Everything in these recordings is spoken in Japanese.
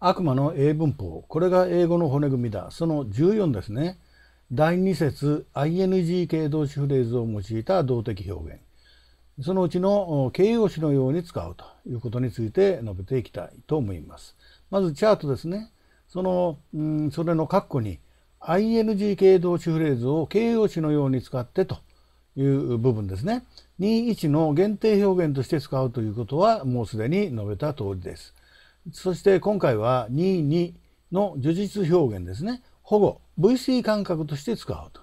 悪魔の英文法これが英語の骨組みだその14ですね第2節 ing 系動詞フレーズを用いた動的表現そのうちの形容詞のように使うということについて述べていきたいと思います。まずチャートですね。その、うん、それの括弧に ing 系動詞フレーズを形容詞のように使ってという部分ですね。21の限定表現として使うということはもうすでに述べた通りです。そして今回は22の叙述表現ですね保護 VC 感覚として使うと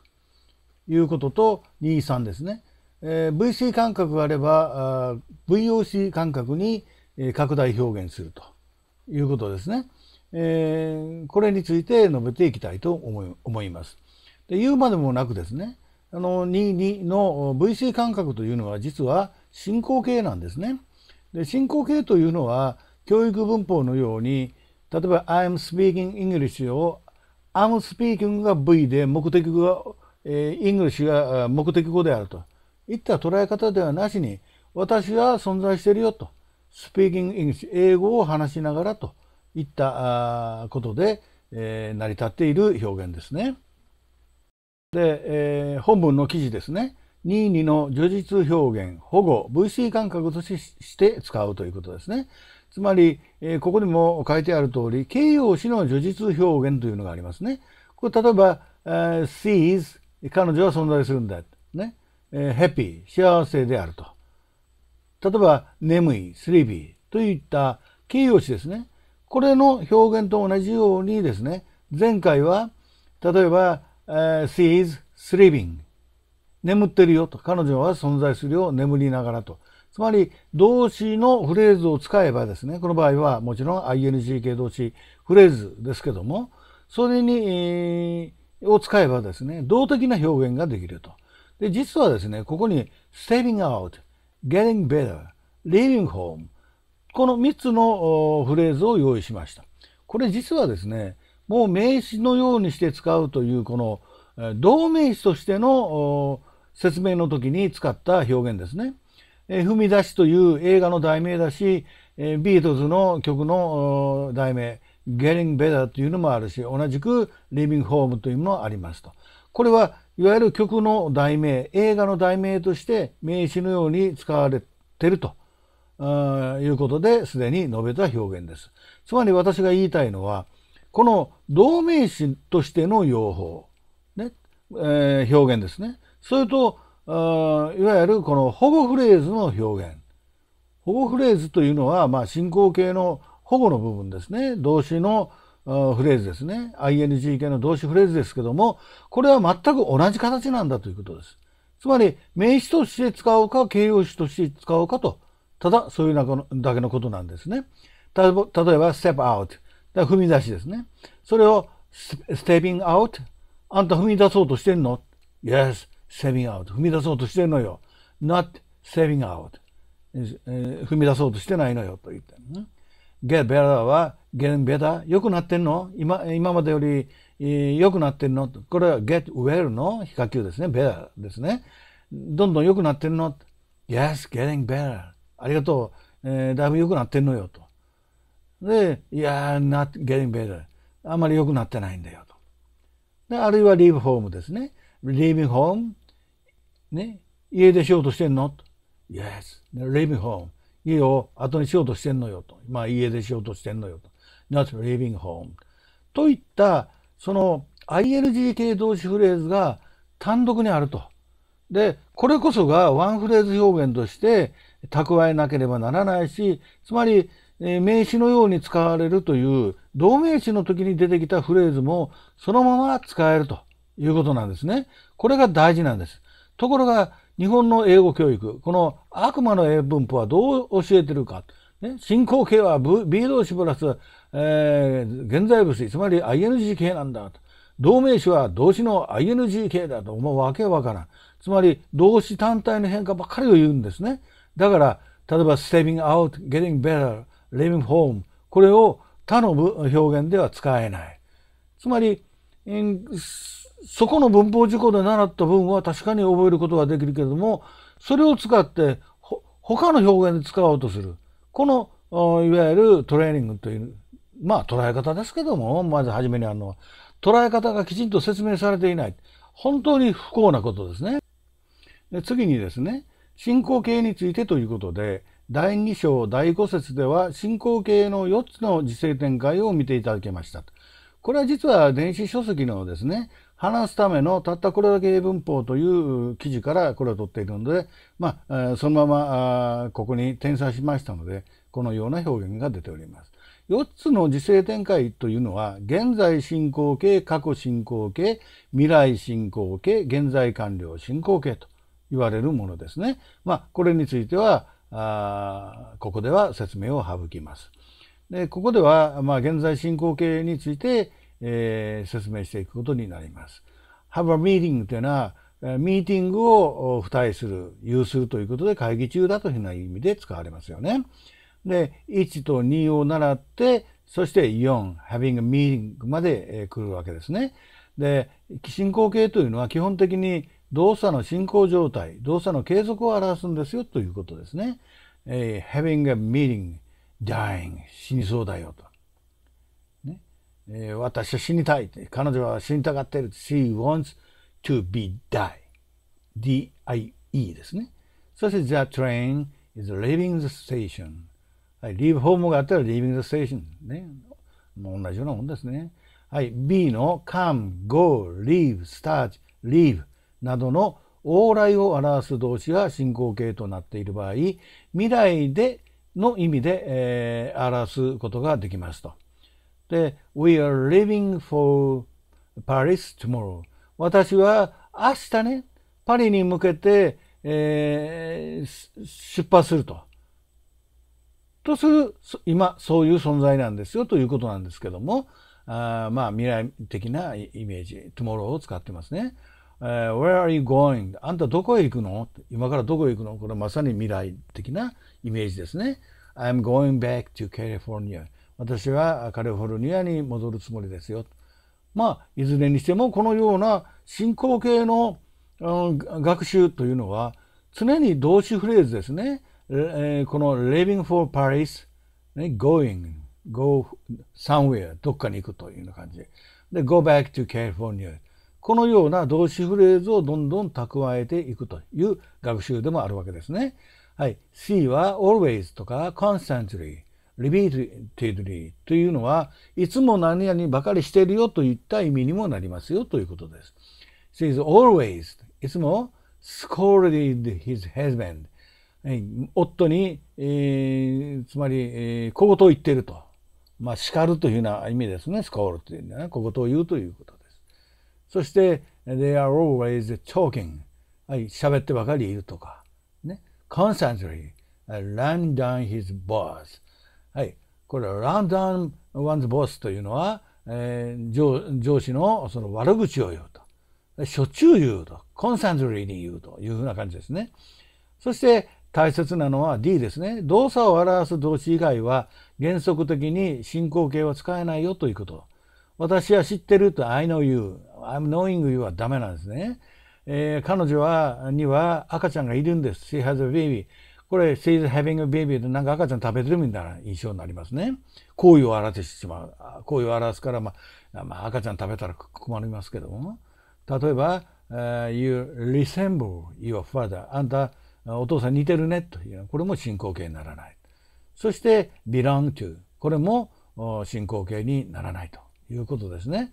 いうことと23ですね、えー、VC 感覚があればあ VOC 感覚に拡大表現するということですね、えー、これについて述べていきたいと思いますで言うまでもなくですねあの22の VC 感覚というのは実は進行形なんですねで進行形というのは教育文法のように例えば「I'm speaking English」を「I'm speaking」が V で目的語が、えー、English が目的語であるといった捉え方ではなしに私は存在してるよと「speaking English」英語を話しながらといったことで、えー、成り立っている表現ですね。で、えー、本文の記事ですね。22の叙述表現、保護、VC 感覚として使うということですね。つまり、えここにも書いてある通り、形容詞の叙述表現というのがありますね。これ例えば、uh, sees 彼女は存在するんだ。ね。え happy 幸せであると。例えば、眠い、sleepy といった形容詞ですね。これの表現と同じようにですね、前回は、例えば、uh, sees sleeping 眠ってるよと。彼女は存在するよ。眠りながらと。つまり動詞のフレーズを使えばですね、この場合はもちろん ING 系動詞フレーズですけども、それに、えー、を使えばですね、動的な表現ができると。で、実はですね、ここに s t e p i n g out, getting better, leaving home この3つのフレーズを用意しました。これ実はですね、もう名詞のようにして使うというこの動名詞としての説明の時に使った表現ですね。え踏み出しという映画の題名だし、えビートズの曲の題名、Getting Better というのもあるし、同じく Living Home というものありますと。これはいわゆる曲の題名、映画の題名として名詞のように使われてるということですでに述べた表現です。つまり私が言いたいのは、この同名詞としての用法、ねえー、表現ですね。それといわゆるこの保護フレーズの表現保護フレーズというのは、まあ、進行形の保護の部分ですね動詞のフレーズですね ing 系の動詞フレーズですけどもこれは全く同じ形なんだということです。つまり名詞として使うか形容詞として使うかとただそういうだけのことなんですね。例えば step out 踏み出しですね。それを stepping out あんた踏み出そうとしてんの ?Yes, saving out 踏み出そうとしてるのよ not saving out 踏み出そうとしてないのよと言った get better は get t i n g better 良くなってんの今今までより良くなってんのこれは get well の比較級ですね better ですねどんどん良くなってんの yes getting better ありがとう、えー、だいぶ良くなってんのよとで、いや、not getting better。あまり良くなってないんだよと。で、あるいは leave home ですね。living home? ね、家でしようとしてんの ?Yes, living home. 家を後にしようとしてんのよと。まあ家でしようとしてんのよと。not living home. といったその ILG 系動詞フレーズが単独にあると。で、これこそがワンフレーズ表現として蓄えなければならないし、つまり名詞のように使われるという動名詞の時に出てきたフレーズもそのまま使えると。いうことなんですね。これが大事なんです。ところが、日本の英語教育、この悪魔の英文法はどう教えてるか。ね、進行形は B 動詞プラス、えー、現在物、つまり ING 形なんだと。同名詞は動詞の ING 形だと。思うわけわからん。つまり動詞単体の変化ばっかりを言うんですね。だから、例えば stepping out, getting better, living home。これを他の表現では使えない。つまり、そこの文法事項で習った文は確かに覚えることができるけれどもそれを使ってほ他の表現で使おうとするこのいわゆるトレーニングというまあ捉え方ですけどもまず初めにあるのは捉え方がきちんと説明されていない本当に不幸なことですね。で次にですね進行形についてということで第2章第5節では進行形の4つの時制展開を見ていただきました。これは実は電子書籍のですね話すためのたったこれだけ英文法という記事からこれを取っているので、まあ、そのままここに転載しましたので、このような表現が出ております。4つの時制展開というのは、現在進行形、過去進行形、未来進行形、現在完了進行形と言われるものですね。まあ、これについては、あここでは説明を省きます。でここでは、まあ、現在進行形について、えー、説明していくことになります。Have a meeting というのは、ミーティングを付帯する、有するということで会議中だというような意味で使われますよね。で、1と2を習って、そして4、having a meeting まで来るわけですね。で、進行形というのは基本的に動作の進行状態、動作の継続を表すんですよということですね。having a meeting, dying 死にそうだよと。えー、私は死にたい。彼女は死にたがっている。She wants to be die. D-I-E ですね。そして The train is leaving the station. はい、leave home があったら leaving the station。ね。もう同じようなもんですね。はい、B の come, go, leave, start, leave などの往来を表す動詞が進行形となっている場合、未来での意味で、えー、表すことができますと。で、We are living for Paris tomorrow. 私は明日ね、パリに向けて、えー、出発すると。とする、今、そういう存在なんですよということなんですけども、あまあ、未来的なイメージ、tomorrow を使ってますね。Uh, Where are you going? あんたどこへ行くの今からどこへ行くのこれまさに未来的なイメージですね。I'm going back to California. 私はカリフォルニアに戻るつもりですよ。まあいずれにしてもこのような進行形の学習というのは常に動詞フレーズですね。えー、この living for Paris、ね、going, go somewhere どっかに行くというような感じで go back to California このような動詞フレーズをどんどん蓄えていくという学習でもあるわけですね。はい、C は always とか constantly リビーティドリーというのはいつも何々ばかりしているよといった意味にもなりますよということです。She is always いつも scolded his husband 夫に、えー、つまり、えー、小言を言っていると。まあ、叱るというような意味ですね。scold というのは、ね、小言を言うということです。そして、they are always talking. はい、喋ってばかりいるとか。ね。constantly run down his boss. これはランダン・ワンズ・ボスというのは、えー、上上司のその悪口を言うと。しょっちゅう言うと。コンサントリーに言うというふうな感じですね。そして大切なのは D ですね。動作を表す動詞以外は原則的に進行形は使えないよということ。私は知ってると I know you, I'm knowing you はダメなんですね。えー、彼女はには赤ちゃんがいるんです。She has a baby. これ、she's having a baby でなんか赤ちゃん食べてるみたいな印象になりますね。好意を表してしまう。好意を表すから、まあ、まあ、赤ちゃん食べたら困りますけども。例えば、uh, you resemble your father. あんた、お父さん似てるねという。これも進行形にならない。そして、belong to。これも進行形にならないということですね。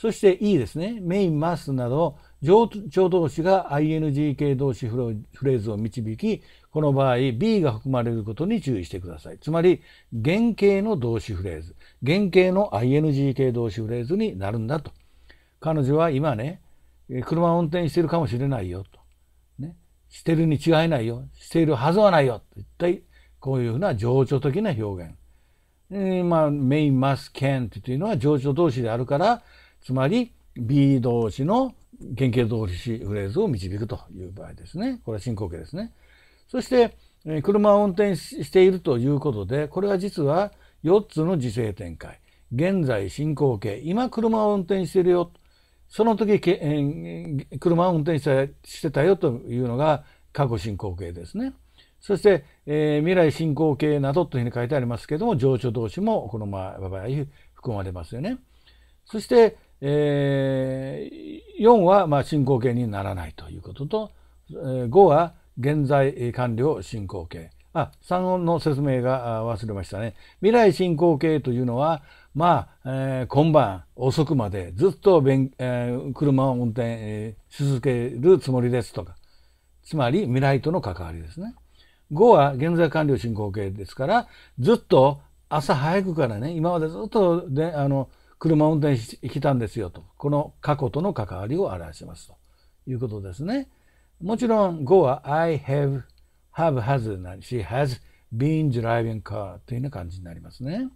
そして E ですねメインマスなど常動詞が ing 系動詞フレーズを導きこの場合 B が含まれることに注意してくださいつまり原型の動詞フレーズ原型の ing 系動詞フレーズになるんだと彼女は今ね車を運転してるかもしれないよと、ね、してるに違いないよしているはずはないよ一体、こういうふうな情緒的な表現、えー、まあメインマスケンというのは情緒同士であるからつまり B 動詞の原型動詞フレーズを導くという場合ですね。これは進行形ですね。そして、車を運転しているということで、これは実は4つの時制展開。現在進行形。今車を運転してるよ。その時、車を運転してたよというのが過去進行形ですね。そして、えー、未来進行形などというふうに書いてありますけども、情緒同士もこの場合含まれますよね。そして、えー、4はまあ進行形にならないということと、えー、5は現在完了進行形。あ、3の説明が忘れましたね。未来進行形というのは、まあ、えー、今晩遅くまでずっとえー、車を運転、し続けるつもりですとか、つまり未来との関わりですね。5は現在完了進行形ですから、ずっと朝早くからね、今までずっとで、あの、車を運転してきたんですよとこの過去との関わりを表しますということですね。もちろん語は I have, have has she has been driving car というような感じになりますね。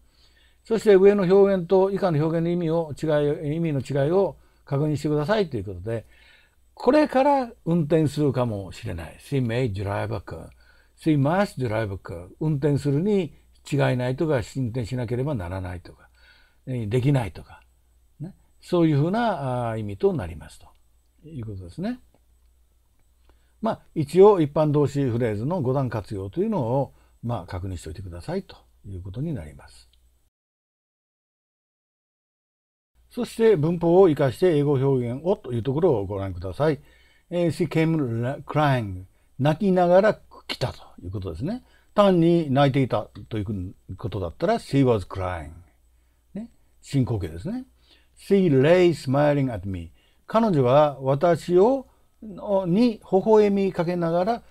そして上の表現と以下の表現の意味を違い意味の違いを確認してくださいということでこれから運転するかもしれない。She may drive a car. She must drive a car. 運転するに違いないとか進展しなければならないとかできないとか、ね、そういうふうな意味となりますということですね。まあ、一応一般動詞フレーズの五段活用というのを、まあ、確認しておいてくださいということになります。そして文法を生かして英語表現をというところをご覧ください。え She came crying 泣きながら来たということですね。単に泣いていたということだったら She was crying。進行形ですね。She lay smiling at me. 彼女は私をに微笑みかけながら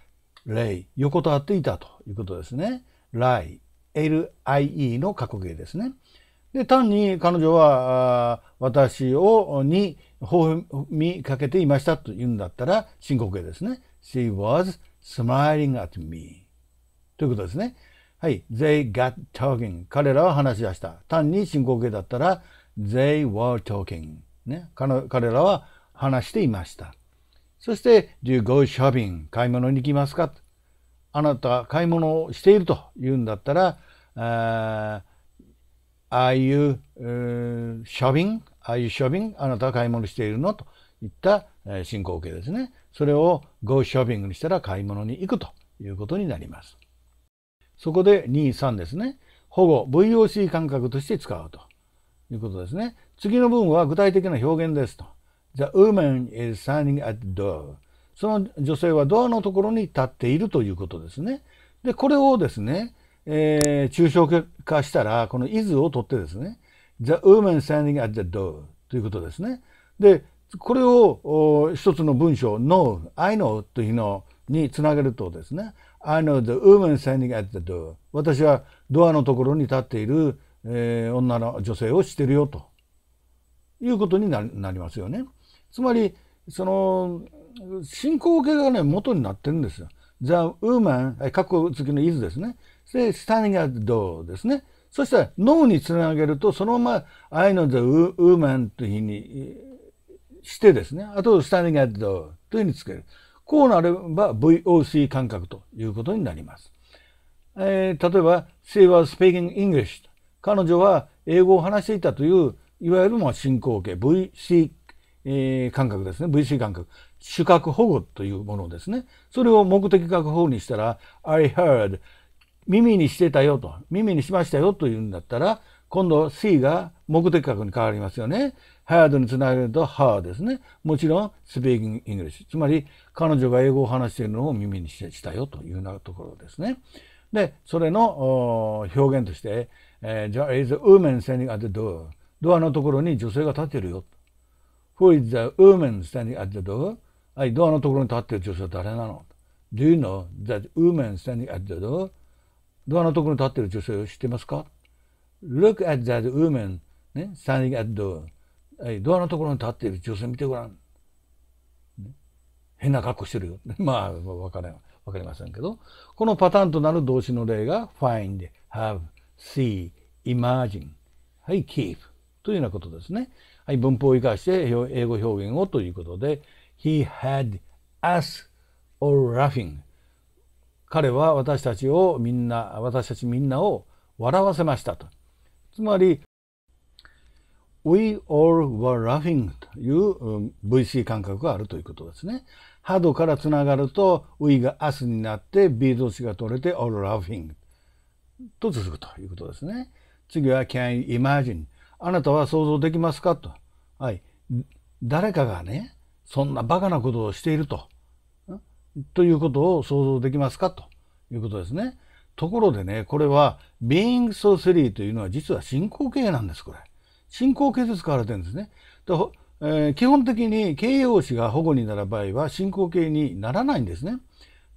lay 横たわっていたということですね。lie lie の過去形ですね。で単に彼女は私をに微笑みかけていましたというんだったら進行形ですね。She was smiling at me ということですね。はい。They got talking. 彼らは話し出した。単に進行形だったら、They were talking. ね。彼らは話していました。そして、Do you go shopping? 買い物に行きますかあなた買い物をしているというんだったら、uh, Are you、uh, shopping? Are you shopping? あなたは買い物しているのといった進行形ですね。それを Go shopping にしたら買い物に行くということになります。そこで2、3ですね。保護、VOC 感覚として使うということですね。次の部分は具体的な表現ですと。The woman is standing at the door. その女性はドアのところに立っているということですね。で、これをですね、えー、抽象化したら、この is を取ってですね、The woman standing at the door ということですね。で、これを一つの文章、know, I know というのにつなげるとですね、I know the woman standing at the door 私はドアのところに立っている、えー、女の女性をしてるよということになりますよね。つまりその進行形がね元になってるんですよ。The woman 過去付きの is ですね。で standing at the door ですね。そしたら脳につなげるとそのまま I know the woman というふうにしてですね。あと standing at the door というふうにつける。こうなれば VOC 感覚ということになります。えー、例えば、She was speaking English 彼女は英語を話していたといういわゆる進行形 VC、えー、感覚ですね VC 感覚主格保護というものですねそれを目的確保にしたら I heard 耳にしてたよと耳にしましたよというんだったら今度 C が目的格に変わりますよね。h ハー d につなげると h e w ですね。もちろん speaking English。つまり彼女が英語を話しているのを耳にしたよというようなところですね。で、それの表現として、えー、There is a woman standing at the door. ドアのところに女性が立ってるよ。Who is the woman standing at the door? はい、ドアのところに立ってる女性は誰なの ?Do you know that woman standing at the door? ドアのところに立ってる女性を知ってますか look at that woman, ね、standing at door. ドアのところに立っている女性見てごらん。ね、変な格好してるよ。まあ、わかかりませんけど。このパターンとなる動詞の例が find, have, see, imagine, はい、keep というようなことですね。はい、文法を生かして英語表現をということで、he had us all laughing. 彼は私たちをみんな、私たちみんなを笑わせましたと。つまり We all were laughing という VC 感覚があるということですね。ハドからつながると We が Us になって B 動詞が取れて All laughing と続くということですね。次は Can you imagine? あなたは想像できますかと。はい。誰かがね、そんなバカなことをしていると。ということを想像できますかということですね。ところでね、これは being so silly というのは実は進行形なんです、これ。進行形で使われてるんですね。えー、基本的に形容詞が保護になる場合は進行形にならないんですね。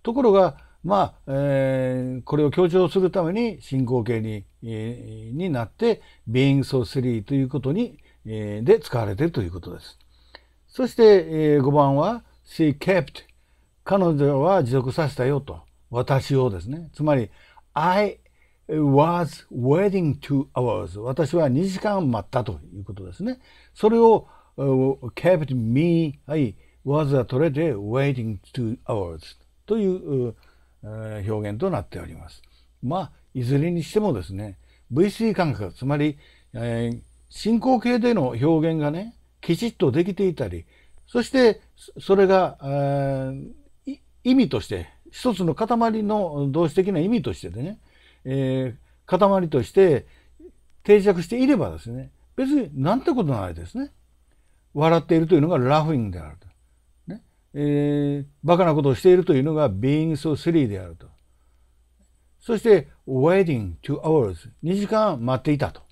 ところが、まあ、えー、これを強調するために進行形に,、えー、になって being so silly ということに、えー、で使われているということです。そして、えー、5番は she kept 彼女は持続させたよと私をですねつまり I was waiting two hours 私は2時間待ったということですね。それを kept me, I was が取れて waiting two hours という表現となっております。まあ、いずれにしてもですね、VC 感覚、つまり、えー、進行形での表現がね、きちっとできていたり、そしてそれが、えー、意味として一つの塊の動詞的な意味としてでね、えー、塊として定着していればですね、別になんてことないですね。笑っているというのがラフィングであると。ね。えー、バカなことをしているというのが being so silly であると。そして waiting two hours、2時間待っていたと。